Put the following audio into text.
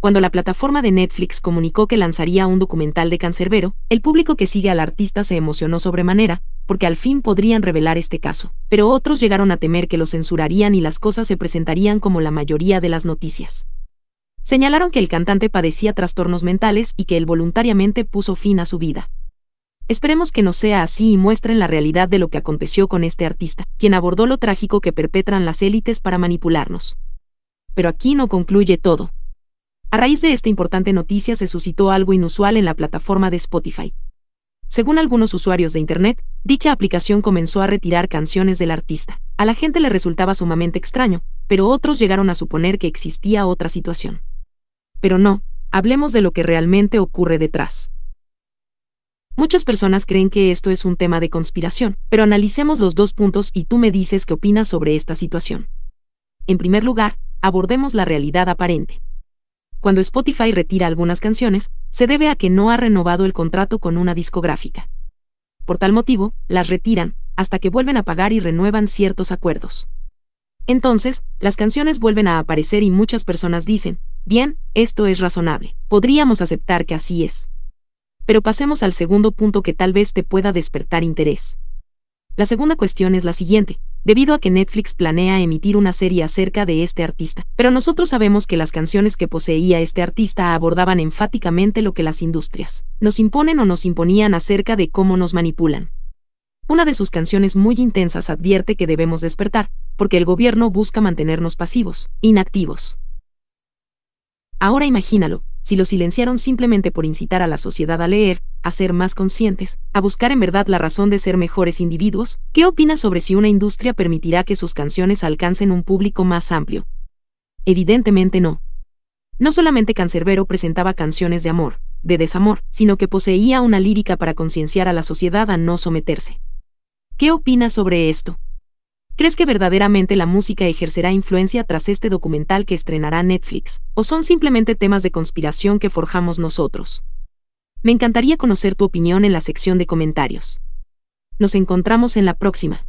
Cuando la plataforma de Netflix comunicó que lanzaría un documental de Cancerbero, el público que sigue al artista se emocionó sobremanera, porque al fin podrían revelar este caso. Pero otros llegaron a temer que lo censurarían y las cosas se presentarían como la mayoría de las noticias. Señalaron que el cantante padecía trastornos mentales y que él voluntariamente puso fin a su vida. Esperemos que no sea así y muestren la realidad de lo que aconteció con este artista, quien abordó lo trágico que perpetran las élites para manipularnos. Pero aquí no concluye todo. A raíz de esta importante noticia se suscitó algo inusual en la plataforma de Spotify. Según algunos usuarios de Internet, dicha aplicación comenzó a retirar canciones del artista. A la gente le resultaba sumamente extraño, pero otros llegaron a suponer que existía otra situación. Pero no, hablemos de lo que realmente ocurre detrás. Muchas personas creen que esto es un tema de conspiración, pero analicemos los dos puntos y tú me dices qué opinas sobre esta situación. En primer lugar, abordemos la realidad aparente cuando Spotify retira algunas canciones, se debe a que no ha renovado el contrato con una discográfica. Por tal motivo, las retiran, hasta que vuelven a pagar y renuevan ciertos acuerdos. Entonces, las canciones vuelven a aparecer y muchas personas dicen, bien, esto es razonable, podríamos aceptar que así es. Pero pasemos al segundo punto que tal vez te pueda despertar interés. La segunda cuestión es la siguiente, debido a que Netflix planea emitir una serie acerca de este artista. Pero nosotros sabemos que las canciones que poseía este artista abordaban enfáticamente lo que las industrias nos imponen o nos imponían acerca de cómo nos manipulan. Una de sus canciones muy intensas advierte que debemos despertar, porque el gobierno busca mantenernos pasivos, inactivos. Ahora imagínalo, si lo silenciaron simplemente por incitar a la sociedad a leer, a ser más conscientes, a buscar en verdad la razón de ser mejores individuos, ¿qué opina sobre si una industria permitirá que sus canciones alcancen un público más amplio? Evidentemente no. No solamente Cancerbero presentaba canciones de amor, de desamor, sino que poseía una lírica para concienciar a la sociedad a no someterse. ¿Qué opina sobre esto? ¿Crees que verdaderamente la música ejercerá influencia tras este documental que estrenará Netflix, o son simplemente temas de conspiración que forjamos nosotros? Me encantaría conocer tu opinión en la sección de comentarios. Nos encontramos en la próxima.